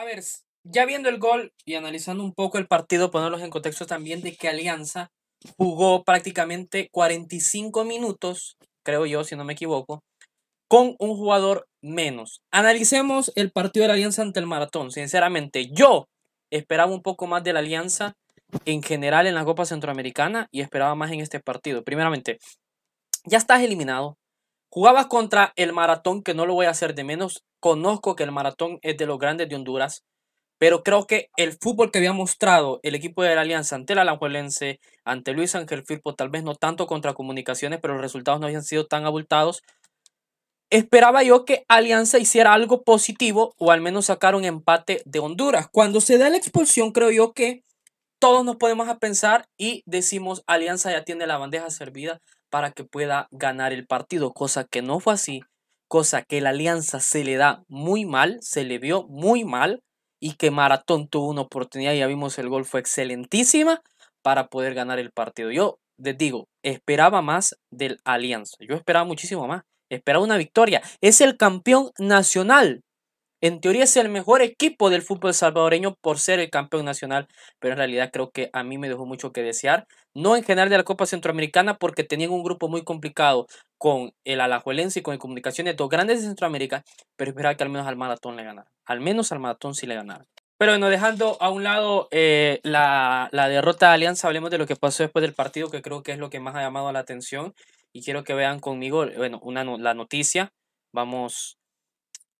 A ver, ya viendo el gol y analizando un poco el partido, ponerlos en contexto también de que Alianza jugó prácticamente 45 minutos, creo yo, si no me equivoco, con un jugador menos. Analicemos el partido de la Alianza ante el Maratón. Sinceramente, yo esperaba un poco más de la Alianza en general en la Copa Centroamericana y esperaba más en este partido. Primeramente, ya estás eliminado, Jugabas contra el maratón, que no lo voy a hacer de menos. Conozco que el maratón es de los grandes de Honduras, pero creo que el fútbol que había mostrado el equipo de la Alianza ante la Alajuelense, ante Luis Ángel Firpo, tal vez no tanto contra comunicaciones, pero los resultados no habían sido tan abultados. Esperaba yo que Alianza hiciera algo positivo o al menos sacar un empate de Honduras. Cuando se da la expulsión, creo yo que todos nos podemos a pensar y decimos Alianza ya tiene la bandeja servida para que pueda ganar el partido, cosa que no fue así, cosa que la alianza se le da muy mal, se le vio muy mal y que Maratón tuvo una oportunidad, ya vimos el gol fue excelentísima para poder ganar el partido. Yo les digo, esperaba más del alianza, yo esperaba muchísimo más, esperaba una victoria, es el campeón nacional, en teoría es el mejor equipo del fútbol salvadoreño por ser el campeón nacional, pero en realidad creo que a mí me dejó mucho que desear. No en general de la Copa Centroamericana porque tenían un grupo muy complicado con el Alajuelense y con el Comunicaciones, dos grandes de Centroamérica, pero esperaba que al menos al maratón le ganara. Al menos al maratón sí le ganara. Pero bueno, dejando a un lado eh, la, derrota de Alianza, hablemos de lo que pasó después del partido, que creo que es lo que más ha llamado la atención. Y quiero que vean conmigo, bueno, una, la noticia. Vamos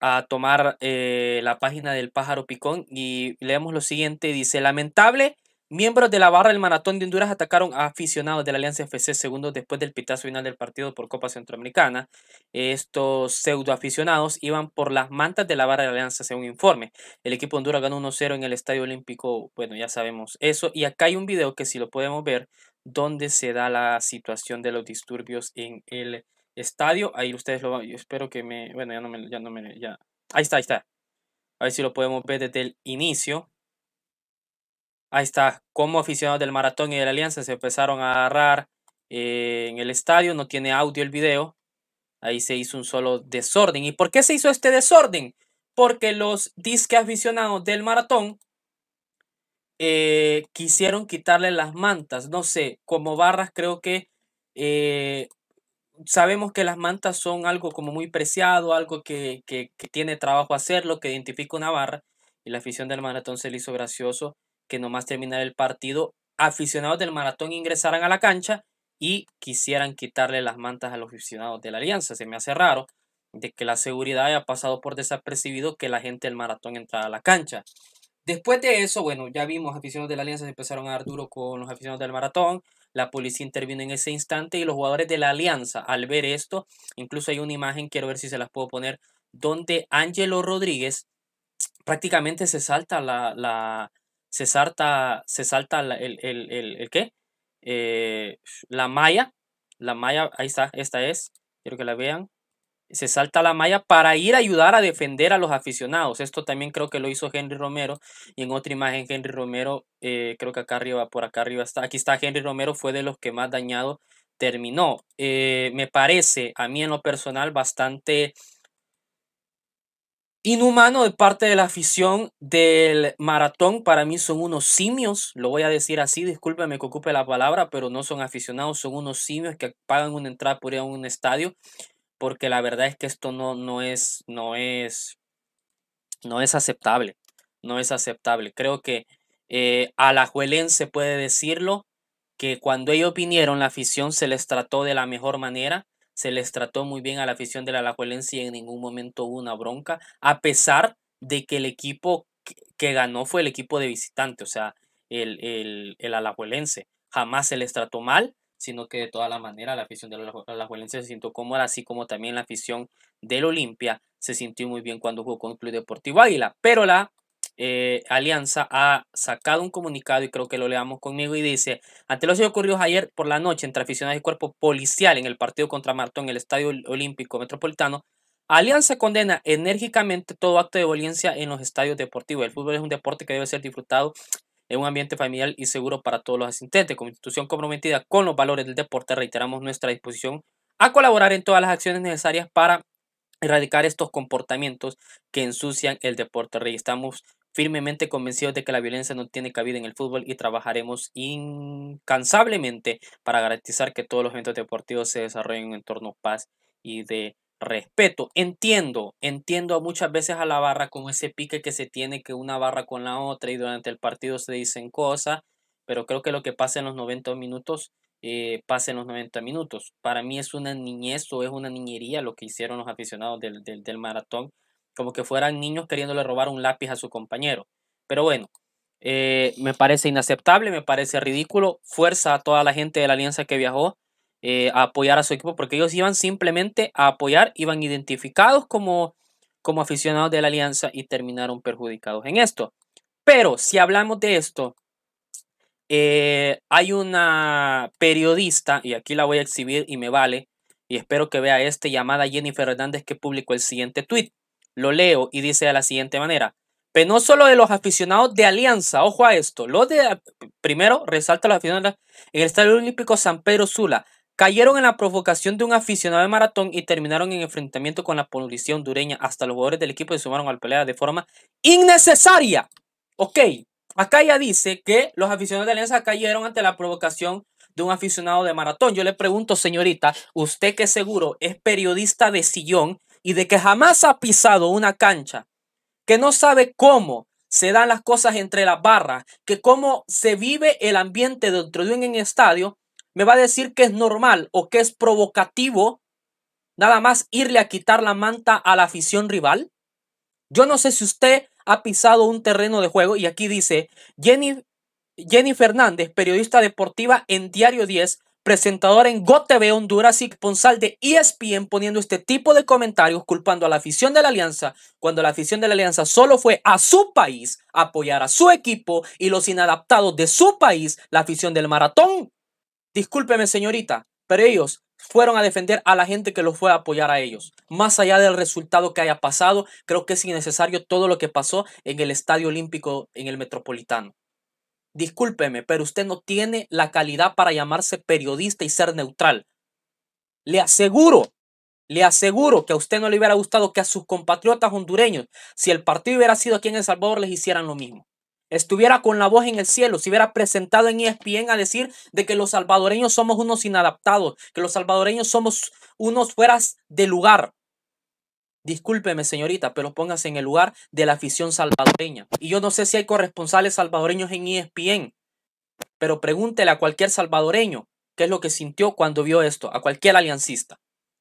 a tomar eh, la página del pájaro picón y leemos lo siguiente. Dice, lamentable, miembros de la barra del Maratón de Honduras atacaron a aficionados de la Alianza FC segundos después del pitazo final del partido por Copa Centroamericana. Estos pseudo aficionados iban por las mantas de la barra de la Alianza, según informe. El equipo de Honduras ganó 1-0 en el Estadio Olímpico. Bueno, ya sabemos eso. Y acá hay un video que si lo podemos ver, donde se da la situación de los disturbios en el estadio. Ahí ustedes lo van. Yo espero que me. Bueno, ya no me. Ya no me ya. Ahí está, ahí está. A ver si lo podemos ver desde el inicio. Ahí está. Como aficionados del maratón y de la alianza se empezaron a agarrar eh, en el estadio. No tiene audio el video. Ahí se hizo un solo desorden. ¿Y por qué se hizo este desorden? Porque los disques aficionados del maratón eh, quisieron quitarle las mantas. No sé, como barras creo que eh, sabemos que las mantas son algo como muy preciado, algo que, tiene trabajo hacerlo, que identifica una barra. Y la afición del maratón se le hizo gracioso que nomás terminar el partido, aficionados del maratón ingresaran a la cancha y quisieran quitarle las mantas a los aficionados de la alianza. Se me hace raro de que la seguridad haya pasado por desapercibido que la gente del maratón entrara a la cancha. Después de eso, bueno, ya vimos aficionados de la Alianza se empezaron a dar duro con los aficionados del maratón. La policía intervino en ese instante y los jugadores de la Alianza, al ver esto, incluso hay una imagen, quiero ver si se las puedo poner, donde Ángelo Rodríguez prácticamente se salta la, se salta, se salta el, el, el, el, qué? Eh, la malla, la malla, ahí está, esta es, quiero que la vean, se salta la malla para ir a ayudar a defender a los aficionados. Esto también creo que lo hizo Henry Romero. Y en otra imagen, Henry Romero, eh, creo que acá arriba, por acá arriba está, aquí está Henry Romero, fue de los que más dañado terminó. Eh, me parece, a mí en lo personal, bastante inhumano de parte de la afición del maratón. Para mí son unos simios, lo voy a decir así, discúlpeme que ocupe la palabra, pero no son aficionados, son unos simios que pagan una entrada por ir a un estadio porque la verdad es que esto no, no es, no es, no es aceptable, no es aceptable. Creo que eh, a puede decirlo, que cuando ellos vinieron la afición se les trató de la mejor manera, se les trató muy bien a la afición de Alajuelense y en ningún momento hubo una bronca, a pesar de que el equipo que ganó fue el equipo de visitante, o sea, el, el, el alajuelense. Jamás se les trató mal, sino que de todas las maneras la afición de la violencia se sintió cómoda, así como también la afición del Olimpia se sintió muy bien cuando jugó con el Club Deportivo Águila. Pero la eh, Alianza ha sacado un comunicado y creo que lo leamos conmigo y dice, ante los hechos ocurridos ayer por la noche entre aficionados y cuerpo policial en el partido contra Martón en el Estadio Olímpico Metropolitano, Alianza condena enérgicamente todo acto de violencia en los estadios deportivos. El fútbol es un deporte que debe ser disfrutado en un ambiente familiar y seguro para todos los asistentes. Como institución comprometida con los valores del deporte, reiteramos nuestra disposición a colaborar en todas las acciones necesarias para erradicar estos comportamientos que ensucian el deporte rey. Estamos firmemente convencidos de que la violencia no tiene cabida en el fútbol y trabajaremos incansablemente para garantizar que todos los eventos deportivos se desarrollen en un entorno paz y de respeto. Entiendo, entiendo muchas veces a la barra con ese pique que se tiene que una barra con la otra y durante el partido se dicen cosas, pero creo que lo que pasa en los 90 minutos eh, pasa en los 90 minutos. Para mí es una niñez o es una niñería lo que hicieron los aficionados del, maratón, como que fueran niños queriéndole robar un lápiz a su compañero. Pero bueno, eh, me parece inaceptable, me parece ridículo. Fuerza a toda la gente de la alianza que viajó. Eh, a apoyar a su equipo, porque ellos iban simplemente a apoyar, iban identificados como, como aficionados de la alianza y terminaron perjudicados en esto. Pero si hablamos de esto, eh, hay una periodista, y aquí la voy a exhibir y me vale, y espero que vea este llamada Jennifer Hernández que publicó el siguiente tweet. Lo leo y dice de la siguiente manera. Pero no solo de los aficionados de Alianza, ojo a esto. Los de, primero, resalta los aficionados en el Estadio Olímpico San Pedro Sula. Cayeron en la provocación de un aficionado de maratón y terminaron en enfrentamiento con la policía dureña Hasta los jugadores del equipo se sumaron al pelea de forma innecesaria. Ok, acá ya dice que los aficionados de Alianza cayeron ante la provocación de un aficionado de maratón. Yo le pregunto, señorita, usted que seguro es periodista de sillón y de que jamás ha pisado una cancha, que no sabe cómo se dan las cosas entre las barras, que cómo se vive el ambiente dentro de un estadio, me va a decir que es normal o que es provocativo nada más irle a quitar la manta a la afición rival? Yo no sé si usted ha pisado un terreno de juego y aquí dice Jenny, Jenny Fernández, periodista deportiva en Diario 10, presentadora en GoTV Honduras y ponsal de ESPN poniendo este tipo de comentarios culpando a la afición de la Alianza cuando la afición de la Alianza solo fue a su país apoyar a su equipo y los inadaptados de su país, la afición del maratón, Discúlpeme, señorita, pero ellos fueron a defender a la gente que los fue a apoyar a ellos. Más allá del resultado que haya pasado, creo que es innecesario todo lo que pasó en el Estadio Olímpico en el Metropolitano. Discúlpeme, pero usted no tiene la calidad para llamarse periodista y ser neutral. Le aseguro, le aseguro que a usted no le hubiera gustado que a sus compatriotas hondureños, si el partido hubiera sido aquí en El Salvador, les hicieran lo mismo estuviera con la voz en el cielo, se hubiera presentado en ESPN a decir de que los salvadoreños somos unos inadaptados, que los salvadoreños somos unos fueras de lugar. Discúlpeme, señorita, pero póngase en el lugar de la afición salvadoreña. Y yo no sé si hay corresponsales salvadoreños en ESPN, pero pregúntele a cualquier salvadoreño qué es lo que sintió cuando vio esto, a cualquier aliancista.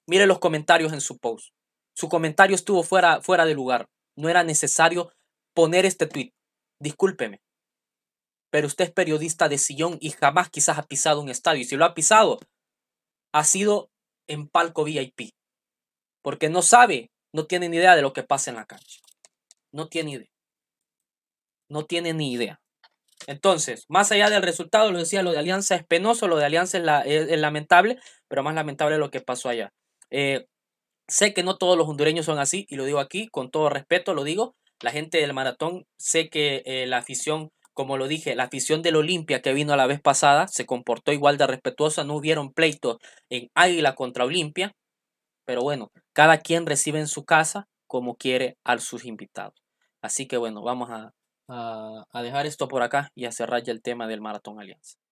Mire los comentarios en su post. Su comentario estuvo fuera, fuera de lugar. No era necesario poner este tweet discúlpeme, pero usted es periodista de sillón y jamás quizás ha pisado un estadio. Y si lo ha pisado, ha sido en palco VIP, porque no sabe, no tiene ni idea de lo que pasa en la cancha. No tiene idea. No tiene ni idea. Entonces, más allá del resultado, lo decía, lo de Alianza es penoso, lo de Alianza es, lamentable, pero más lamentable es lo que pasó allá. Eh, sé que no todos los hondureños son así, y lo digo aquí con todo respeto, lo digo, la gente del maratón, sé que eh, la afición, como lo dije, la afición del Olimpia que vino la vez pasada se comportó igual de respetuosa, no hubieron pleitos en Águila contra Olimpia, pero bueno, cada quien recibe en su casa como quiere a sus invitados. Así que bueno, vamos a, a dejar esto por acá y a cerrar ya el tema del Maratón Alianza.